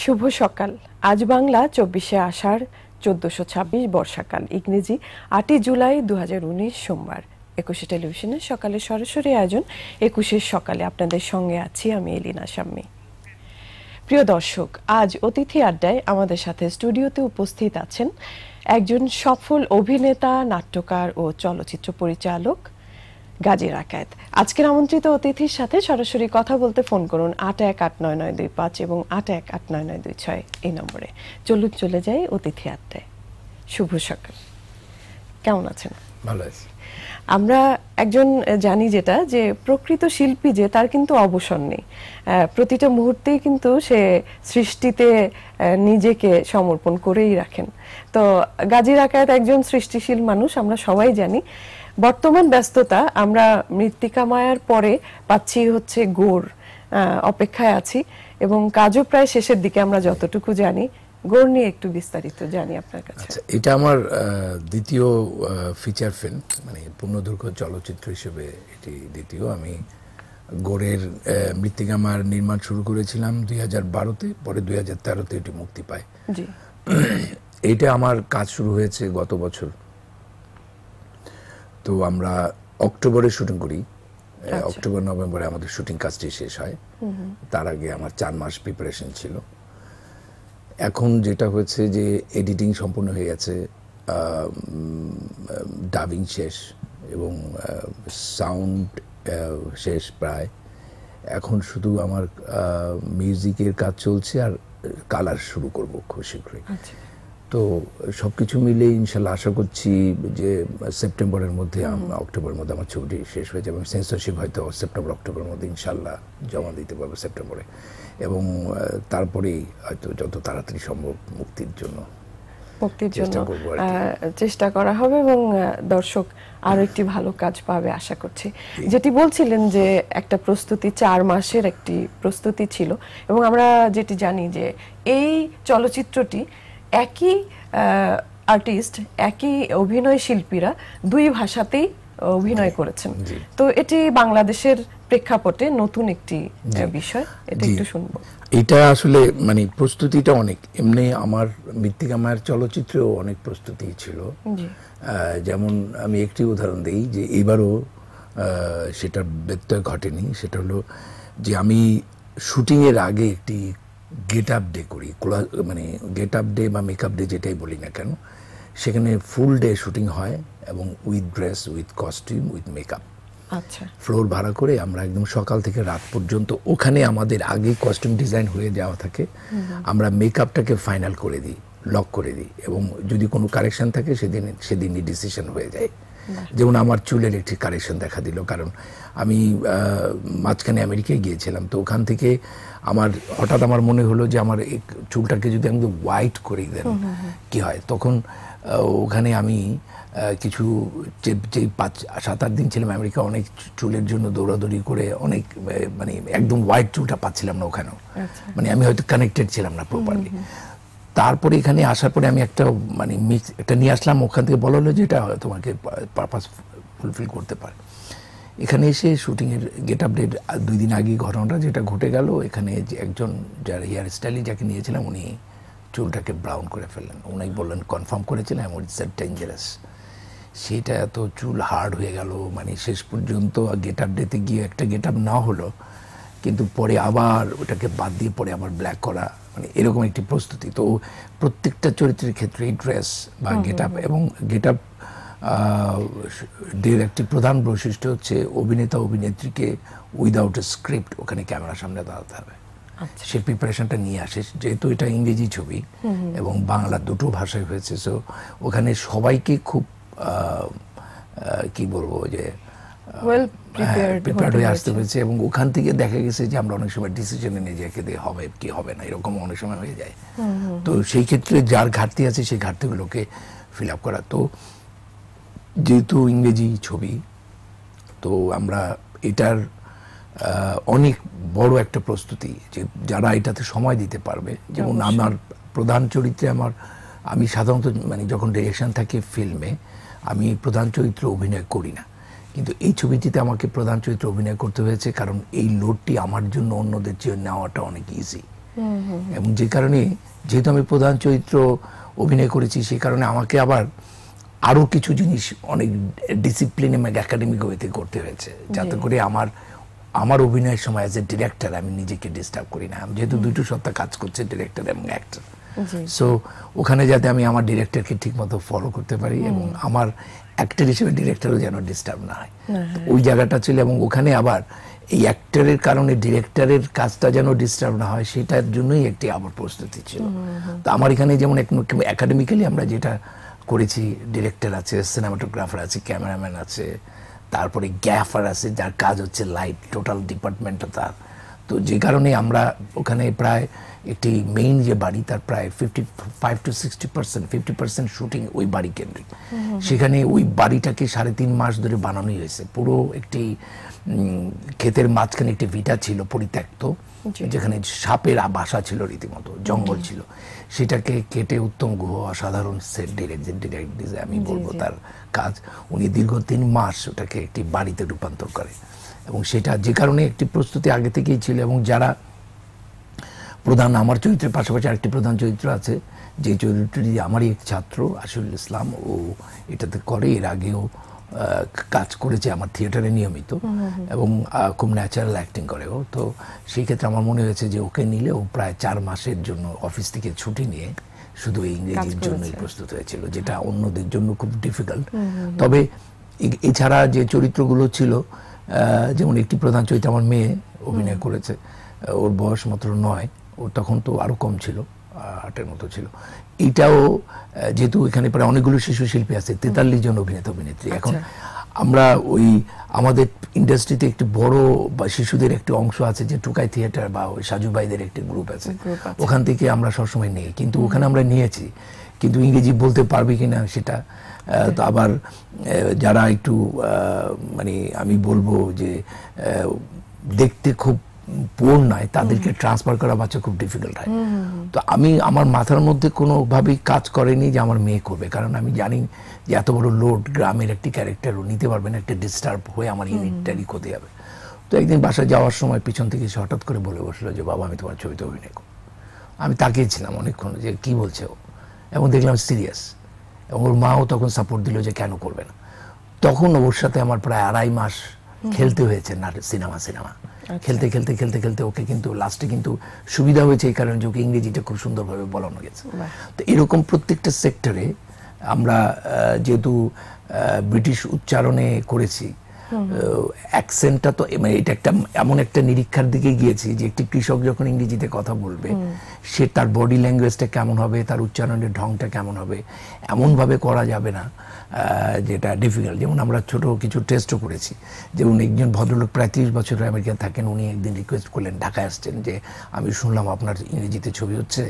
শুভ সকাল আজ বাংলা চব্বিশে আষাঢ় চোদ্দশো ছাব্বিশ বর্ষাকাল ইংরেজি আটই জুলাই দু সোমবার একুশে টেলিভিশনে সকালে সরাসরি আয়োজন একুশের সকালে আপনাদের সঙ্গে আছি আমি এলিনা সাম্মি প্রিয় দর্শক আজ অতিথি আড্ডায় আমাদের সাথে স্টুডিওতে উপস্থিত আছেন একজন সফল অভিনেতা নাট্যকার ও চলচ্চিত্র পরিচালক গাজী রাকায়েত আজকের আমন্ত্রিত অতিথির সাথে সরাসরি কথা বলতে ফোন করুন আট এক আট নয় নয় দুই পাঁচ এবং আট এক আট নয় নয় দুই ছয় এই নম্বরে চলুন চলে যাই অতিথি আড্ডায় শুভ সকাল কেমন আছেন ভালো আছি আমরা একজন জানি যেটা যে প্রকৃত শিল্পী যে তার কিন্তু অবসর নেই প্রতিটা মুহূর্তেই কিন্তু সে সৃষ্টিতে নিজেকে সমর্পণ করেই রাখেন তো গাজী রাকায়াত একজন সৃষ্টিশীল মানুষ আমরা সবাই জানি বর্তমান ব্যস্ততা আমরা মৃত্তিকা মায়ার পরে পাচ্ছি হচ্ছে গোর অপেক্ষায় আছি এবং কাজও প্রায় শেষের দিকে আমরা যতটুকু জানি গোর নিয়ে একটু বিস্তারিত জানি আপনার কাছে আচ্ছা, এটা আমার দ্বিতীয় ফিচার ফিল্ম মানে পূর্ণদৈর্ঘ্য চলচ্চিত্র হিসেবে এটি দ্বিতীয় আমি গোড়ের মৃত্তিকামার নির্মাণ শুরু করেছিলাম দুই হাজার বারোতে পরে দুই হাজার তেরোতে এটি মুক্তি পায় এটা আমার কাজ শুরু হয়েছে গত বছর তো আমরা অক্টোবরে শুটিং করি আচ্ছা। অক্টোবর নভেম্বরে আমাদের শুটিং কাজটি শেষ হয় তার আগে আমার চার মাস প্রিপারেশন ছিল এখন যেটা হয়েছে যে এডিটিং সম্পূর্ণ হয়ে গেছে ডাবিং শেষ এবং সাউন্ড শেষ প্রায় এখন শুধু আমার মিউজিকের কাজ চলছে আর কালার শুরু করব খুব শীঘ্রই আচ্ছা। তো সব কিছু মিলে ইনশাল্লাহ আশা করছি যে সেপ্টেম্বরের মধ্যে অক্টোবরের মধ্যে আমার ছবিটি শেষ হয়ে যাবে সেন্সরশিপ হয়তো সেপ্টেম্বর অক্টোবরের মধ্যে ইনশাল্লাহ জমা দিতে পারবে সেপ্টেম্বরে এবং তারপরেই হয়তো যত তাড়াতাড়ি সম্ভব মুক্তির জন্য মুক্তির জন্য চেষ্টা করা হবে এবং দর্শক আরো একটি ভালো কাজ পাবে আশা করছি যেটি বলছিলেন যে একটা প্রস্তুতি চার মাসের একটি প্রস্তুতি ছিল এবং আমরা যেটি জানি যে এই চলচ্চিত্রটি একই আর্টিস্ট একই অভিনয় শিল্পীরা দুই ভাষাতেই অভিনয় করেছেন তো এটি বাংলাদেশের প্রেক্ষাপটে নতুন একটি বিষয় এটা একটু শুনবো এটা আসলে মানে প্রস্তুতিটা অনেক এমনি আমার মৃত্তিকা মায়ের চলচ্চিত্রেও অনেক প্রস্তুতি ছিল যেমন আমি একটি উদাহরণ দিই যে এবারও সেটা ব্যত্যয় ঘটেনি সেটা হলো যে আমি শুটিংয়ের আগে একটি গেট আপ ডে করি মানে গেট আপ ডে বা মেকআপ ডে যেটাই বলি না কেন সেখানে ফুল ডে শুটিং হয় এবং with dress with costume with makeup আচ্ছা ফ্লোর ভাড়া করে আমরা একদম সকাল থেকে রাত পর্যন্ত ওখানে আমাদের আগে কস্টিউম ডিজাইন হয়ে যাওয়া থাকে আমরা মেকআপটাকে ফাইনাল করে দিই লক করে দিই এবং যদি কোনো কারেকশন থাকে সেদিন সেদিনই ডিসিশন হয়ে যায় যেমন আমার চুলের একটি কারেকশন দেখা দিল কারণ আমি মাঝখানে আমেরিকায় গিয়েছিলাম তো ওখান থেকে আমার হঠাৎ আমার মনে হলো যে আমার চুলটাকে যদি আমি হোয়াইট করে দেন কি হয় তখন ওখানে আমি কিছু যে যেই পাঁচ সাত আট দিন ছিলাম আমেরিকা অনেক চুলের জন্য দৌড়াদৌড়ি করে অনেক মানে একদম হোয়াইট চুলটা পাচ্ছিলাম না ওখানেও আচ্ছা। মানে আমি হয়তো কানেক্টেড ছিলাম না প্রপারলি তারপরে এখানে আসার পরে আমি একটা মানে মিক্স একটা নিয়ে আসলাম ওখান থেকে বলা হলো যে এটা তোমাকে পারপাস ফুলফিল করতে পারে এখানে এসে শুটিংয়ের গেট আপডেট দুই দিন আগে ঘটনাটা যেটা ঘটে গেল এখানে যে একজন যার হেয়ার স্টাইলি যাকে নিয়েছিলাম উনি চুলটাকে ব্রাউন করে ফেললেন উনি বললেন কনফার্ম করেছিলাম ইটস আর ডেঞ্জারাস সেটা এত চুল হার্ড হয়ে গেল মানে শেষ পর্যন্ত গেট আপ ডেতে গিয়ে একটা গেট আপ না হলো কিন্তু পরে আবার ওটাকে বাদ দিয়ে পরে আবার ব্ল্যাক করা মানে এরকম একটি প্রস্তুতি তো প্রত্যেকটা চরিত্রের ক্ষেত্রে ড্রেস বা গেট আপ এবং গেট আপ ডের একটি প্রধান বৈশিষ্ট্য হচ্ছে অভিনেতা অভিনেত্রীকে উইদাউট এ স্ক্রিপ্ট ওখানে ক্যামেরার সামনে দাঁড়াতে হবে আচ্ছা। সে প্রিপারেশনটা নিয়ে আসে যেহেতু এটা ইংরেজি ছবি এবং বাংলা দুটো ভাষায় হয়েছে সো ওখানে সবাইকে খুব কি বলবো যে প্রিপেয়ার্ড uh, uh, হয়ে আসতে হয়েছে এবং ওখান থেকে দেখা গেছে যে আমরা অনেক সময় ডিসিশনে নিজেকে দিয়ে হবে কি হবে না এরকম অনেক সময় হয়ে যায় তো সেই ক্ষেত্রে যার ঘাটতি আছে সেই ঘাটতিগুলোকে ফিল আপ করা তো যেহেতু ইংরেজি ছবি তো আমরা এটার অনেক বড় একটা প্রস্তুতি যে যারা এটাতে সময় দিতে পারবে যেমন আমার প্রধান চরিত্রে আমার আমি সাধারণত মানে যখন ডিরেকশন থাকে ফিল্মে আমি প্রধান চরিত্রে অভিনয় করি না কিন্তু এই ছবিটিতে আমাকে প্রধান চরিত্রে অভিনয় করতে হয়েছে কারণ এই লোডটি আমার জন্য অন্যদের চেয়ে নেওয়াটা অনেক ইজি এবং যে কারণে যেহেতু আমি প্রধান চরিত্র অভিনয় করেছি সেই কারণে আমাকে আবার আরও কিছু জিনিস অনেক ডিসিপ্লিন এবং একাডেমিক ওয়েতে করতে হয়েছে যাতে করে আমার আমার অভিনয়ের সময় অ্যাজ এ ডিরেক্টর আমি নিজেকে ডিস্টার্ব করি না আমি যেহেতু দুটো সপ্তাহ কাজ করছে ডিরেক্টর এবং অ্যাক্টর সো ওখানে যাতে আমি আমার ডিরেক্টরকে ঠিকমতো ফলো করতে পারি এবং আমার অ্যাক্টর হিসেবে ডিরেক্টরও যেন ডিস্টার্ব না হয় হ্যাঁ। ওই জায়গাটা ছিল এবং ওখানে আবার এই অ্যাক্টরের কারণে ডিরেক্টরের কাজটা যেন ডিস্টার্ব না হয় সেটার জন্যই একটি আবার প্রস্তুতি ছিল তো আমার এখানে যেমন একাডেমিক্যালি আমরা যেটা করেছি ডিরেক্টর আছে সিনেমাটোগ্রাফার আছে ক্যামেরাম্যান আছে তারপরে গ্যাফার আছে যার কাজ হচ্ছে লাইট টোটাল ডিপার্টমেন্টটা তার তো যে কারণে আমরা ওখানে প্রায় একটি মেইন যে বাড়ি তার প্রায় fifty five to sixty percent fifty percent shooting ওই বাড়ি কেন্দ্রিক সেখানে ওই বাড়িটাকে সাড়ে তিন মাস ধরে বানানোই হয়েছে পুরো একটি ক্ষেতের মাঝখানে একটি ভিটা ছিল পরিত্যক্ত যেখানে সাপের বাসা ছিল রীতিমতো জঙ্গল ছিল সেটাকে কেটে উত্তম গুহ অসাধারণ সেট ডিরেক্ট ডিরেক্ট আমি বলবো তার কাজ উনি দীর্ঘ তিন মাস ওটাকে একটি বাড়িতে রূপান্তর করে এবং সেটা যে কারণে একটি প্রস্তুতি আগে থেকেই ছিল এবং যারা প্রধান আমার চরিত্রের পাশাপাশি আরেকটি প্রধান চরিত্র আছে যে চরিত্রটি আমারই এক ছাত্র আশরুল ইসলাম ও এটাতে করে এর আগেও কাজ করেছে আমার থিয়েটারে নিয়মিত এবং খুব ন্যাচারাল অ্যাক্টিং করে ও তো সেই ক্ষেত্রে আমার মনে হয়েছে যে ওকে নিলে ও প্রায় চার মাসের জন্য অফিস থেকে ছুটি নিয়ে শুধু ইংরেজির জন্যই প্রস্তুত হয়েছিল যেটা অন্যদের জন্য খুব ডিফিকাল্ট তবে এছাড়া যে চরিত্রগুলো ছিল যেমন একটি প্রধান চরিত্র আমার মেয়ে অভিনয় করেছে ওর বয়স মাত্র নয় ওর তখন তো আরও কম ছিল আটের মতো ছিল এটাও যেহেতু এখানে প্রায় অনেকগুলো শিশু শিল্পী আছে তেতাল্লিশ জন অভিনেতা অভিনেত্রী আচ্ছা। এখন আমরা ওই আমাদের ইন্ডাস্ট্রিতে একটি বড় বা শিশুদের একটি অংশ আছে যে টুকাই থিয়েটার বা ওই সাজুবাইদের একটি গ্রুপ আছে ওখান থেকে আমরা সবসময় নিই কিন্তু ওখানে আমরা নিয়েছি কিন্তু ইংরেজি বলতে পারবে কি না সেটা তো আবার যারা একটু মানে আমি বলবো যে দেখতে খুব পোর নয় তাদেরকে ট্রান্সফার করা বাচ্চা খুব ডিফিকাল্ট হয় তো আমি আমার মাথার মধ্যে কোনোভাবেই কাজ করেনি যে আমার মেয়ে করবে কারণ আমি জানি যে এত বড় লোড গ্রামের একটি ক্যারেক্টার নিতে পারবে না একটা ডিস্টার্ব হয়ে আমার ইউনিটটারই ক্ষতি হবে তো একদিন বাসায় যাওয়ার সময় পিছন থেকে সে হঠাৎ করে বলে বসলো যে বাবা আমি তোমার ছবিতে অভিনয় করব আমি তাকিয়েছিলাম অনেকক্ষণ যে কি বলছে ও এবং দেখলাম সিরিয়াস ওর মাও তখন সাপোর্ট দিল যে কেন করবে না তখন ওর সাথে আমার প্রায় আড়াই মাস খেলতে হয়েছে না সিনেমা আচ্ছা। সিনেমা খেলতে খেলতে খেলতে খেলতে ওকে কিন্তু লাস্টে কিন্তু সুবিধা হয়েছে এই কারণে ওকে ইংরেজিটা খুব সুন্দরভাবে বলানো গেছে তো এরকম প্রত্যেকটা সেক্টরে আমরা যেহেতু ব্রিটিশ উচ্চারণে করেছি অ্যাকসেন্টটা তো মানে এটা একটা এমন একটা নিরীক্ষার দিকে গিয়েছে যে একটি কৃষক যখন ইংরেজিতে কথা বলবে সে তার বডি ল্যাঙ্গুয়েজটা কেমন হবে তার উচ্চারণের ঢংটা কেমন হবে এমনভাবে করা যাবে না যেটা ডিফিকাল্ট যেমন আমরা ছোট কিছু টেস্টও করেছি যেমন একজন ভদ্রলোক প্রায় তিরিশ বছর আমেরিকায় থাকেন উনি একদিন রিকোয়েস্ট করলেন ঢাকায় আসছেন যে আমি শুনলাম আপনার ইংরেজিতে ছবি হচ্ছে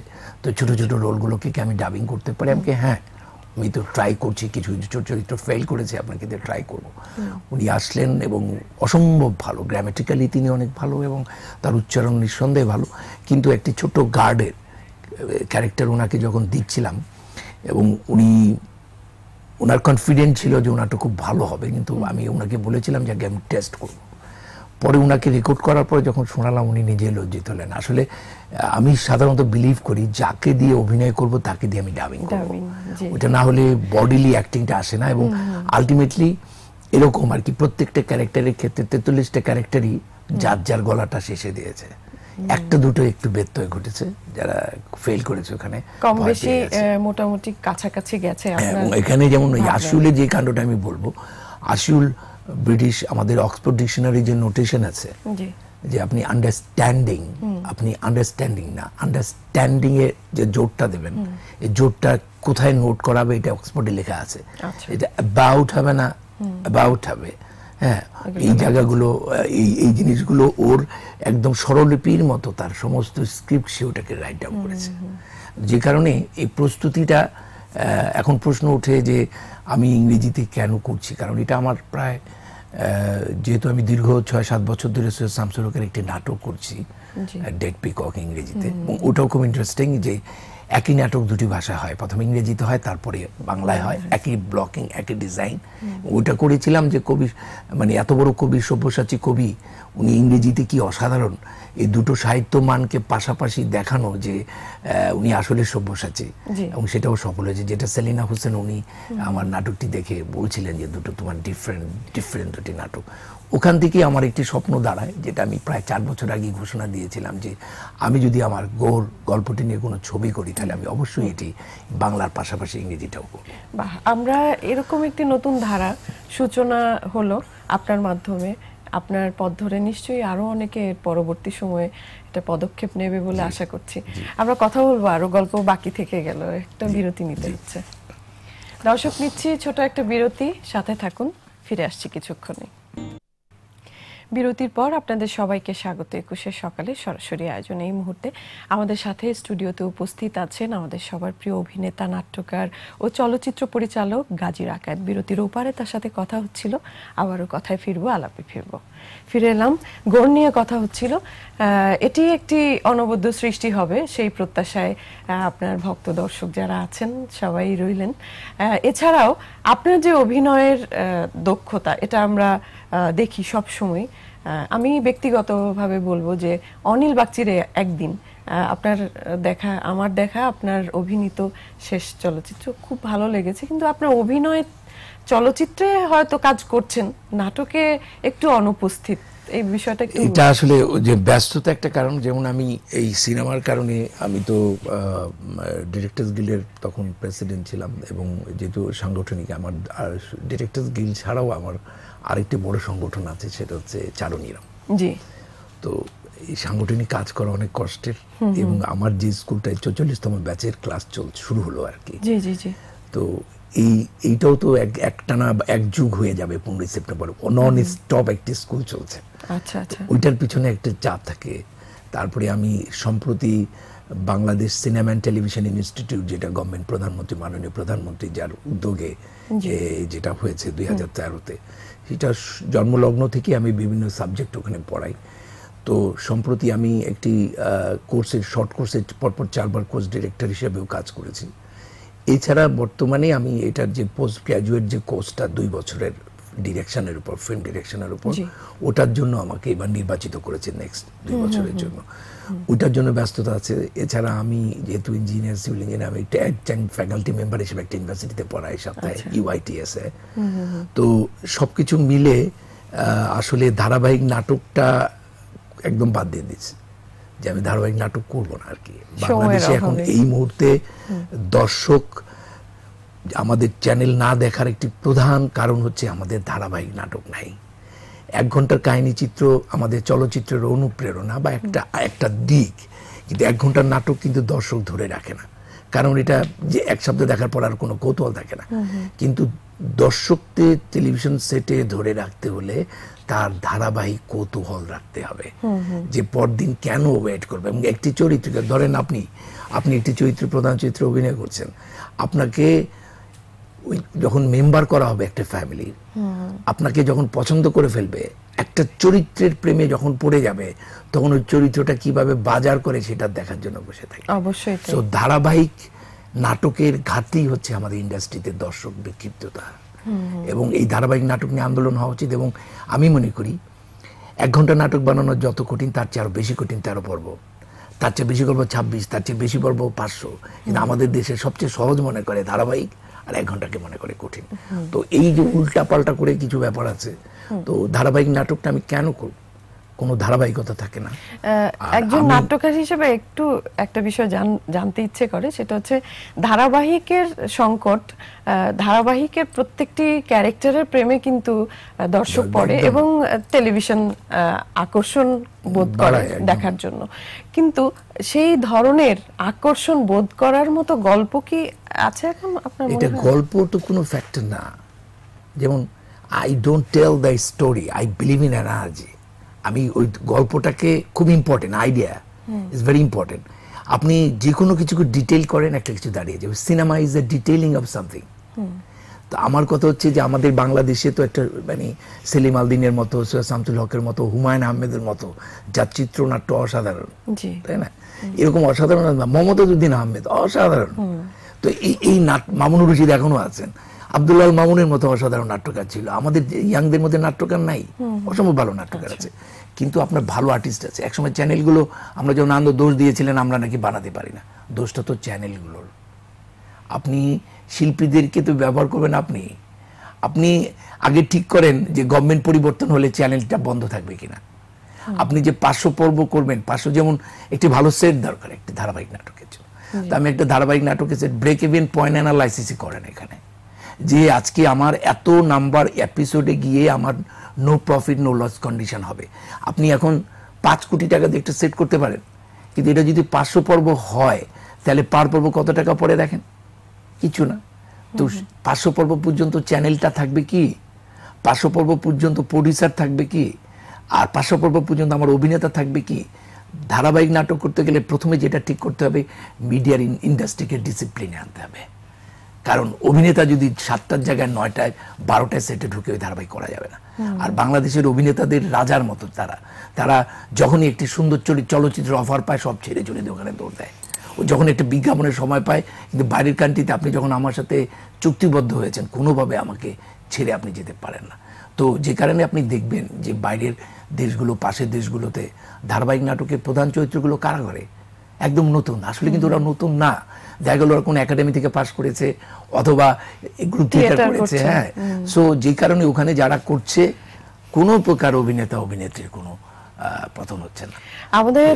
তো ছোট ছোট রোলগুলোকে কি আমি ডাবিং করতে পারি আমাকে হ্যাঁ আমি তো ট্রাই করছি কিছু কিছু ছোট চরিত্র ফেল করেছে আপনাকে দিয়ে ট্রাই করব উনি আসলেন এবং অসম্ভব ভালো গ্রামেটিক্যালি তিনি অনেক ভালো এবং তার উচ্চারণ নিঃসন্দেহে ভালো কিন্তু একটি ছোট গার্ডের ক্যারেক্টার ওনাকে যখন দিচ্ছিলাম এবং উনি ওনার কনফিডেন্ট ছিল যে ওনাটা খুব ভালো হবে কিন্তু আমি ওনাকে বলেছিলাম যে আগে আমি টেস্ট করবো পরে উনাকে রেকর্ড করার পরে যখন শোনালাম উনি নিজে লজ্জিত হলেন আসলে আমি সাধারণত বিলিভ করি যাকে দিয়ে অভিনয় করব তাকে দিয়ে আমি ডাবিং করব ওটা না হলে বডিলি অ্যাক্টিংটা আসে না এবং আলটিমেটলি এরকম আর কি প্রত্যেকটা ক্যারেক্টারের ক্ষেত্রে তেতাল্লিশটা ক্যারেক্টারই যার যার গলাটা শেষে দিয়েছে একটা দুটো একটু ব্যত্যয় ঘটেছে যারা ফেল করেছে ওখানে কম বেশি মোটামুটি কাছাকাছি গেছে হ্যাঁ, এখানে যেমন আসলে যে কাণ্ডটা আমি বলবো আসল ব্রিটিশ আমাদের অক্সফোর্ড ডিকশনারি যে নোটেশন আছে যে আপনি আন্ডারস্ট্যান্ডিং আপনি আন্ডারস্ট্যান্ডিং না আন্ডারস্ট্যান্ডিং এর যে জোরটা দেবেন এই জোরটা কোথায় নোট করাবে এটা অক্সফোর্ডে লেখা আছে আচ্ছা। এটা অ্যাবাউট হবে না অ্যাবাউট হবে হ্যাঁ এই জায়গাগুলো এই এই জিনিসগুলো ওর একদম স্বরলিপির মতো তার সমস্ত স্ক্রিপ্ট সে ওটাকে রাইট ডাউন করেছে যে কারণে এই প্রস্তুতিটা এখন প্রশ্ন ওঠে যে আমি ইংরেজিতে কেন করছি কারণ এটা আমার প্রায় যেহেতু আমি দীর্ঘ ছয় সাত বছর ধরে সৈয়দ শামসুরকের একটি নাটক করছি ডেড পিকক ইংরেজিতে ওটাও খুব ইন্টারেস্টিং যে একই নাটক দুটি ভাষা হয় প্রথমে ইংরেজিতে হয় তারপরে বাংলায় হয় একই ব্লকিং একই ডিজাইন ওইটা করেছিলাম যে কবি মানে এত বড় কবি সব্যসাচী কবি উনি ইংরেজিতে কি অসাধারণ এই দুটো সাহিত্য মানকে পাশাপাশি দেখানো যে উনি আসলে সব্যসাচী এবং সেটাও সফল হয়েছে যেটা সেলিনা হোসেন উনি আমার নাটকটি দেখে বলছিলেন যে দুটো তোমার ডিফারেন্ট ডিফারেন্ট দুটি নাটক ওখান থেকেই আমার একটি স্বপ্ন দাঁড়ায় যেটা আমি প্রায় চার বছর আগে ঘোষণা দিয়েছিলাম যে আমি যদি আমার গোর গল্পটি নিয়ে কোনো ছবি করি তাহলে আমি অবশ্যই এটি বাংলার পাশাপাশি ইংরেজিটাও করি বাহ আমরা এরকম একটি নতুন ধারা সূচনা হলো আপনার মাধ্যমে আপনার পথ ধরে নিশ্চয়ই আরও অনেকে পরবর্তী সময়ে একটা পদক্ষেপ নেবে বলে আশা করছি আমরা কথা বলবো আরও গল্প বাকি থেকে গেল একটা বিরতি নিতে হচ্ছে দর্শক নিচ্ছি ছোট একটা বিরতি সাথে থাকুন ফিরে আসছি কিছুক্ষণে বিরতির পর আপনাদের সবাইকে স্বাগত একুশে সকালে সরাসরি আয়োজন এই মুহূর্তে আমাদের সাথে স্টুডিওতে উপস্থিত আছেন আমাদের সবার প্রিয় অভিনেতা নাট্যকার ও চলচ্চিত্র পরিচালক গাজী রাকায়েত বিরতির ওপারে তার সাথে কথা হচ্ছিল আবারও কথায় ফিরবো আলাপে ফিরবো ফিরে এলাম গোর নিয়ে কথা হচ্ছিল এটি একটি অনবদ্য সৃষ্টি হবে সেই প্রত্যাশায় আপনার ভক্ত দর্শক যারা আছেন সবাই রইলেন এছাড়াও আপনার যে অভিনয়ের দক্ষতা এটা আমরা দেখি সব সময় আমি ব্যক্তিগতভাবে বলবো যে অনিল বাগচিরে একদিন আপনার দেখা আমার দেখা আপনার অভিনীত শেষ চলচ্চিত্র খুব ভালো লেগেছে কিন্তু আপনার অভিনয় চলচ্চিত্রে হয়তো কাজ করছেন নাটকে একটু অনুপস্থিত এই বিষয়টা এটা আসলে যে ব্যস্ততা একটা কারণ যেমন আমি এই সিনেমার কারণে আমি তো ডিরেক্টর্স গিল্ডের তখন প্রেসিডেন্ট ছিলাম এবং যেহেতু সাংগঠনিক আমার ডিরেক্টর্স গিল্ড ছাড়াও আমার আরেকটি বড় সংগঠন আছে সেটা হচ্ছে চারণীরাম জি তো এই সাংগঠনিক কাজ করা অনেক কষ্টের এবং আমার যে স্কুলটায় চৌচল্লিশতম ব্যাচের ক্লাস চল শুরু হলো আর কি জি জি জি তো এই এইটাও তো এক একটানা এক যুগ হয়ে যাবে পনেরোই সেপ্টেম্বর নন স্টপ একটি স্কুল চলছে আচ্ছা আচ্ছা ওইটার পিছনে একটা চাপ থাকে তারপরে আমি সম্প্রতি Bangladesh cinema and television institute যেটা গভর্নমেন্ট প্রধানমন্ত্রী মাননীয় প্রধানমন্ত্রী যার উদ্যোগে যেটা হয়েছে দুই হাজার তেরোতে সেটা জন্মলগ্ন থেকে আমি বিভিন্ন সাবজেক্ট ওখানে পড়াই তো সম্প্রতি আমি একটি কোর্সের শর্ট কোর্সে পরপর চারবার কোর্স ডিরেক্টর হিসেবেও কাজ করেছি এছাড়া বর্তমানে আমি এটার যে পোস্ট গ্র্যাজুয়েট যে কোর্সটা দুই বছরের ডিরেকশনের উপর ফিল্ম ডিরেকশনের উপর ওটার জন্য আমাকে এবার নির্বাচিত করেছে নেক্সট দুই বছরের জন্য ওটার জন্য ব্যস্ততা আছে এছাড়া আমি যেহেতু ইঞ্জিনিয়ার সিভিল ইঞ্জিনিয়ার আমি একটা একজন ফ্যাকাল্টি মেম্বার হিসেবে একটা ইউনিভার্সিটিতে পড়াই সপ্তাহে ইউআইটিএস আচ্ছা। এ তো সব কিছু মিলে আসলে ধারাবাহিক নাটকটা একদম বাদ দিয়ে দিচ্ছে যে আমি ধারাবাহিক নাটক করব না আর কি বাংলাদেশে এখন এই মুহূর্তে দর্শক আমাদের চ্যানেল না দেখার একটি প্রধান কারণ হচ্ছে আমাদের ধারাবাহিক নাটক নাই এক ঘন্টার কাহিনী চিত্র আমাদের চলচ্চিত্রের অনুপ্রেরণা বা একটা একটা দিক কিন্তু এক ঘন্টার নাটক কিন্তু দর্শক ধরে রাখে না কারণ এটা যে এক সপ্তাহ দেখার পর আর কোনো কৌতূহল থাকে না কিন্তু দর্শককে টেলিভিশন সেটে ধরে রাখতে হলে তার ধারাবাহিক কৌতূহল রাখতে হবে যে পরদিন কেন ওয়েট করবে এবং একটি চরিত্রকে ধরেন আপনি আপনি একটি চরিত্র প্রধান চরিত্র অভিনয় করছেন আপনাকে ওই যখন মেম্বার করা হবে একটা ফ্যামিলির আপনাকে যখন পছন্দ করে ফেলবে একটা চরিত্রের প্রেমে যখন পড়ে যাবে তখন ওই চরিত্রটা কিভাবে বাজার করে সেটা দেখার জন্য বসে থাকে অবশ্যই তো ধারাবাহিক নাটকের ঘাটতি হচ্ছে আমাদের ইন্ডাস্ট্রিতে দর্শক বিক্ষিপ্ততা এবং এই ধারাবাহিক নাটক নিয়ে আন্দোলন হওয়া উচিত এবং আমি মনে করি এক ঘন্টা নাটক বানানো যত কঠিন তার চেয়ে আরও বেশি কঠিন তেরো পর্ব তার চেয়ে বেশি পর্ব ছাব্বিশ তার চেয়ে বেশি পর্ব পাঁচশো কিন্তু আমাদের দেশে সবচেয়ে সহজ মনে করে ধারাবাহিক আর এক ঘন্টাকে মনে করে কঠিন তো এই যে উল্টা পাল্টা করে কিছু ব্যাপার আছে তো ধারাবাহিক নাটকটা আমি কেন করব কোনো ধারাবাহিকতা থাকে না একজন নাট্যকার হিসেবে একটু একটা বিষয় জানতে ইচ্ছে করে সেটা হচ্ছে ধারাবাহিকের সংকট ধারাবাহিকের প্রত্যেকটি ক্যারেক্টারের প্রেমে কিন্তু দর্শক পড়ে এবং টেলিভিশন আকর্ষণ বোধ করে দেখার জন্য কিন্তু সেই ধরনের আকর্ষণ বোধ করার মতো গল্প কি আছে এখন আপনার এটা গল্প তো কোনো ফ্যাক্টর না যেমন I don't tell the story I believe in energy আমি ওই গল্পটাকে খুব important idea is very important আপনি যে কোনো কিছুকে ডিটেল করেন একটা কিছু দাঁড়িয়ে যাবে cinema is a detailing of something তো আমার কথা হচ্ছে যে আমাদের বাংলাদেশে তো একটা মানে সেলিম আলদিনের মতো শামসুল হকের মতো হুমায়ুন আহমেদের মতো যার চিত্রনাট্য অসাধারণ তাই না এরকম অসাধারণ উদ্দিন আহমেদ অসাধারণ তো এই এই নাট মামুনুর রশিদ এখনো আছেন আবদুল্লাল মামুনের মতো অসাধারণ নাট্যকার ছিল আমাদের ইয়াংদের মধ্যে নাট্যকার নাই অসম্ভব ভালো নাট্যকার আচ্ছা। আছে কিন্তু আপনার ভালো আর্টিস্ট আছে একসময় চ্যানেলগুলো আমরা যেমন আনন্দ দোষ দিয়েছিলেন আমরা নাকি বানাতে পারি না দোষটা তো চ্যানেলগুলোর আপনি শিল্পীদেরকে তো ব্যবহার করবেন আপনি আপনি আগে ঠিক করেন যে গভর্নমেন্ট পরিবর্তন হলে চ্যানেলটা বন্ধ থাকবে কিনা আপনি যে পার্শ্ব পর্ব করবেন পার্শ্ব যেমন একটি ভালো সেট দরকার একটি ধারাবাহিক নাটকের জন্য তা আমি একটা ধারাবাহিক নাটকের সেট ব্রেক ইভেন পয়েন্ট অ্যানালাইসিসই করেন এখানে যে আজকে আমার এত নাম্বার এপিসোডে গিয়ে আমার no profit no loss condition হবে আপনি এখন পাঁচ কোটি টাকা দিয়ে একটা সেট করতে পারেন কিন্তু এটা যদি পাঁচশো পর্ব হয় তাহলে পার পর্ব কত টাকা পরে দেখেন কিছু না তো পাঁচশো পর্ব পর্যন্ত চ্যানেলটা থাকবে কি পাঁচশো পর্ব পর্যন্ত প্রডিউসার থাকবে কি আর পাঁচশো পর্ব পর্যন্ত আমার অভিনেতা থাকবে কি ধারাবাহিক নাটক করতে গেলে প্রথমে যেটা ঠিক করতে হবে মিডিয়ার ইন্ডাস্ট্রিকে ডিসিপ্লিনে আনতে হবে কারণ অভিনেতা যদি সাতটার জায়গায় নয়টায় বারোটায় সেটে ঢুকে ওই ধারাবাহিক করা যাবে না আর বাংলাদেশের অভিনেতাদের রাজার মতো তারা তারা যখনই একটি সুন্দর চলচ্চিত্রের অফার পায় সব ছেড়ে চলে দোকানে দৌড় দেয় যখন একটা বিজ্ঞাপনের সময় পায় কিন্তু বাইরের কান্ট্রিতে আপনি যখন আমার সাথে চুক্তিবদ্ধ হয়েছেন কোনোভাবে আমাকে ছেড়ে আপনি যেতে পারেন না তো যে কারণে আপনি দেখবেন যে বাইরের দেশগুলো পাশের দেশগুলোতে ধারাবাহিক নাটকের প্রধান চরিত্রগুলো করে একদম নতুন আসলে কিন্তু ওরা নতুন না দেখা গেল ওরা কোনো একাডেমি থেকে পাশ করেছে অথবা গ্রুপ থিয়েটার করেছে হ্যাঁ সো যে কারণে ওখানে যারা করছে কোনো প্রকার অভিনেতা অভিনেত্রীর কোনো পতন হচ্ছে না আমাদের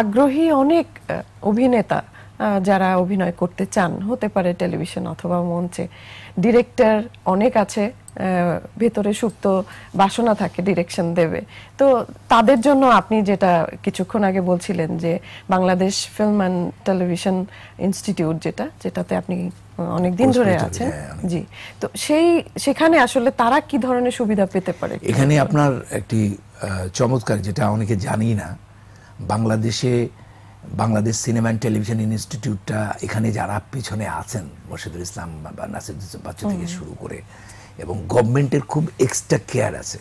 আগ্রহী অনেক অভিনেতা যারা অভিনয় করতে চান হতে পারে টেলিভিশন অথবা মঞ্চে ডিরেক্টর অনেক আছে ভেতরে সুপ্ত বাসনা থাকে ডিরেকশন দেবে তো তাদের জন্য আপনি যেটা কিছুক্ষণ আগে বলছিলেন যে Bangladesh film and television institute যেটা যেটাতে আপনি অনেক দিন ধরে আছেন হ্যাঁ, হ্যাঁ। জি তো সেই সেখানে আসলে তারা কি ধরনের সুবিধা পেতে পারে এখানে আপনার একটি চমৎকার যেটা অনেকে জানি না বাংলাদেশে বাংলাদেশ সিনেমা অ্যান্ড টেলিভিশন ইনস্টিটিউটটা এখানে যারা পিছনে আছেন মোর্শেদুল ইসলাম বা নাসিরুদ্দিন বাচ্চা থেকে শুরু করে এবং গভর্নমেন্টের খুব এক্সট্রা কেয়ার আছে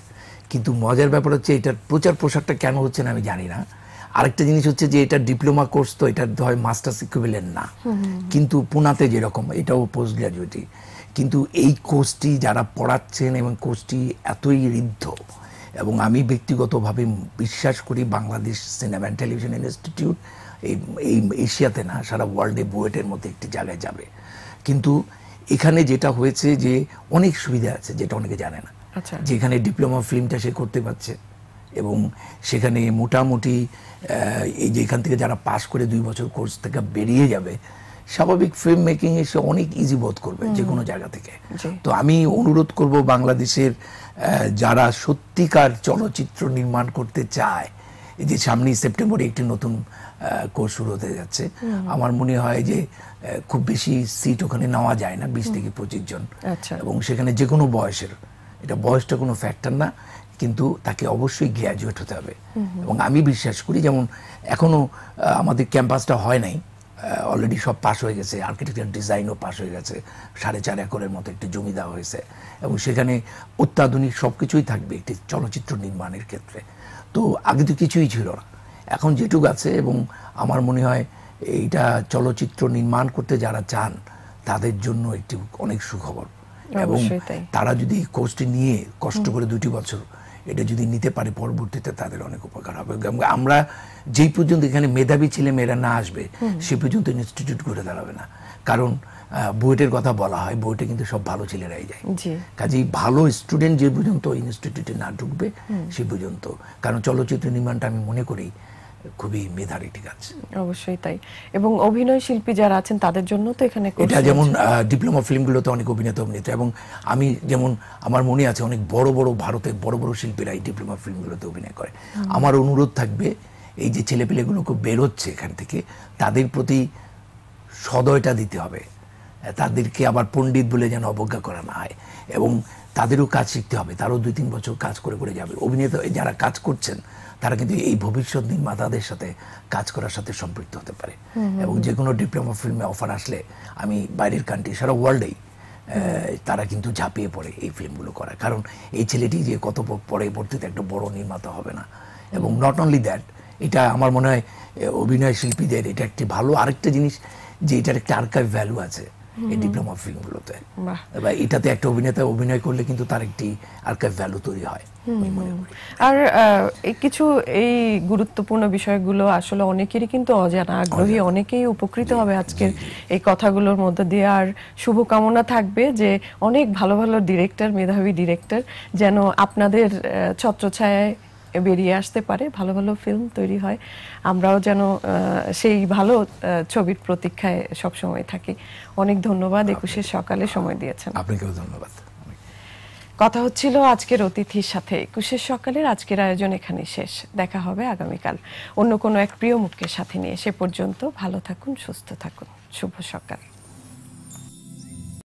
কিন্তু মজার ব্যাপার হচ্ছে এটার প্রচার প্রসারটা কেন হচ্ছে না আমি জানি না আরেকটা জিনিস হচ্ছে যে এটা ডিপ্লোমা কোর্স তো এটা হয় মাস্টার্স ইকুইভ্যালেন্ট না কিন্তু পুনাতে যেরকম এটাও পোস্ট গ্র্যাজুয়েটি কিন্তু এই কোর্সটি যারা পড়াচ্ছেন এবং কোর্সটি এতই ঋদ্ধ এবং আমি ব্যক্তিগতভাবে বিশ্বাস করি Bangladesh cinema and television institute এই এই এশিয়াতে না সারা ওয়ার্ল্ডে বুয়েটের মধ্যে একটি জায়গায় যাবে কিন্তু এখানে যেটা হয়েছে যে অনেক সুবিধা আছে যেটা অনেকে জানে না আচ্ছা। যেখানে ডিপ্লোমা ফিল্মটা সে করতে পারছে এবং সেখানে মোটামুটি এই যে এখান থেকে যারা পাশ করে দুই বছর কোর্স থেকে বেরিয়ে যাবে স্বাভাবিক ফিল্ম মেকিং এসে অনেক ইজি বোধ করবে যে কোনো জায়গা থেকে তো আমি অনুরোধ করব বাংলাদেশের যারা সত্যিকার চলচ্চিত্র নির্মাণ করতে চায় এই যে সামনেই সেপ্টেম্বরে একটি নতুন কোর্স শুরু হতে যাচ্ছে আমার মনে হয় যে খুব বেশি সিট ওখানে নেওয়া যায় না বিশ থেকে পঁচিশ জন আচ্ছা। এবং সেখানে যে কোনো বয়সের এটা বয়সটা কোনো ফ্যাক্টর না কিন্তু তাকে অবশ্যই গ্র্যাজুয়েট হতে হবে এবং আমি বিশ্বাস করি যেমন এখনও আমাদের ক্যাম্পাসটা হয় নাই অলরেডি সব পাস হয়ে গেছে আর্কিটেকচার ডিজাইনও পাশ হয়ে গেছে সাড়ে চার একরের মতো একটি জমি দেওয়া হয়েছে এবং সেখানে অত্যাধুনিক সব কিছুই থাকবে একটি চলচ্চিত্র নির্মাণের ক্ষেত্রে তো আগে তো কিছুই ছিল না এখন যেটুক আছে এবং আমার মনে হয় এইটা চলচ্চিত্র নির্মাণ করতে যারা চান তাদের জন্য একটি অনেক সুখবর এবং তারা যদি কোর্সটি নিয়ে কষ্ট করে দুটি বছর এটা যদি নিতে পারে পরবর্তীতে তাদের অনেক উপকার হবে আমরা যেই পর্যন্ত এখানে মেধাবী ছেলে মেয়েরা না আসবে সে পর্যন্ত ইনস্টিটিউট ঘুরে দাঁড়াবে না কারণ বুয়েটের কথা বলা হয় বুয়েটে কিন্তু সব ভালো ছেলেরাই যায় কাজেই ভালো স্টুডেন্ট যে পর্যন্ত ইনস্টিটিউটে না ঢুকবে সে পর্যন্ত কারণ চলচ্চিত্র নির্মাণটা আমি মনে করি খুবই মেধার একটি কাজ অবশ্যই তাই এবং অভিনয় শিল্পী যারা আছেন তাদের জন্য তো এখানে এটা যেমন ডিপ্লোমা ফিল্মগুলোতে অনেক অভিনেতা অভিনেতা এবং আমি যেমন আমার মনে আছে অনেক বড় বড় ভারতের বড় বড় শিল্পীরা এই ডিপ্লোমা ফিল্মগুলোতে অভিনয় করে আমার অনুরোধ থাকবে এই যে খুব বেরোচ্ছে এখান থেকে তাদের প্রতি সদয়টা দিতে হবে তাদেরকে আবার পণ্ডিত বলে যেন অবজ্ঞা করা না হয় এবং তাদেরও কাজ শিখতে হবে তারও দুই তিন বছর কাজ করে করে যাবে অভিনেতা যারা কাজ করছেন তারা কিন্তু এই ভবিষ্যৎ নির্মাতাদের সাথে কাজ করার সাথে সম্পৃক্ত হতে পারে এবং যে কোনো ডিপ্লোমা ফিল্মে অফার আসলে আমি বাইরের কান্ট্রি সারা ওয়ার্ল্ডেই তারা কিন্তু ঝাঁপিয়ে পড়ে এই ফিল্মগুলো করা কারণ এই ছেলেটি যে কত পরবর্তীতে একটা বড় নির্মাতা হবে না এবং নট অনলি দ্যাট এটা আমার মনে হয় অভিনয় শিল্পীদের এটা একটি ভালো আরেকটা জিনিস যে এটার একটা আর্কাইভ ভ্যালু আছে এই ডিপ্লোমা ফিল্মগুলোতে বা এটাতে একটা অভিনেতা অভিনয় করলে কিন্তু তার একটি আর্কাইভ ভ্যালু তৈরি হয় আর কিছু এই গুরুত্বপূর্ণ বিষয়গুলো আসলে অনেকেরই কিন্তু অজানা আগ্রহী অনেকেই উপকৃত হবে আজকের এই কথাগুলোর মধ্যে দিয়ে আর শুভকামনা থাকবে যে অনেক ভালো ভালো ডিরেক্টর মেধাবী ডিরেক্টর যেন আপনাদের ছত্রছায়ায় বেরিয়ে আসতে পারে ভালো ভালো ফিল্ম তৈরি হয় আমরাও যেন সেই ভালো ছবির প্রতীক্ষায় সবসময় থাকি অনেক ধন্যবাদ একুশে সকালে সময় দিয়েছেন আপনাকেও ধন্যবাদ কথা হচ্ছিল আজকের অতিথির সাথে একুশের সকালের আজকের আয়োজন এখানে শেষ দেখা হবে আগামীকাল অন্য কোনো এক প্রিয় মুখের সাথে নিয়ে সে পর্যন্ত ভালো থাকুন সুস্থ থাকুন শুভ সকাল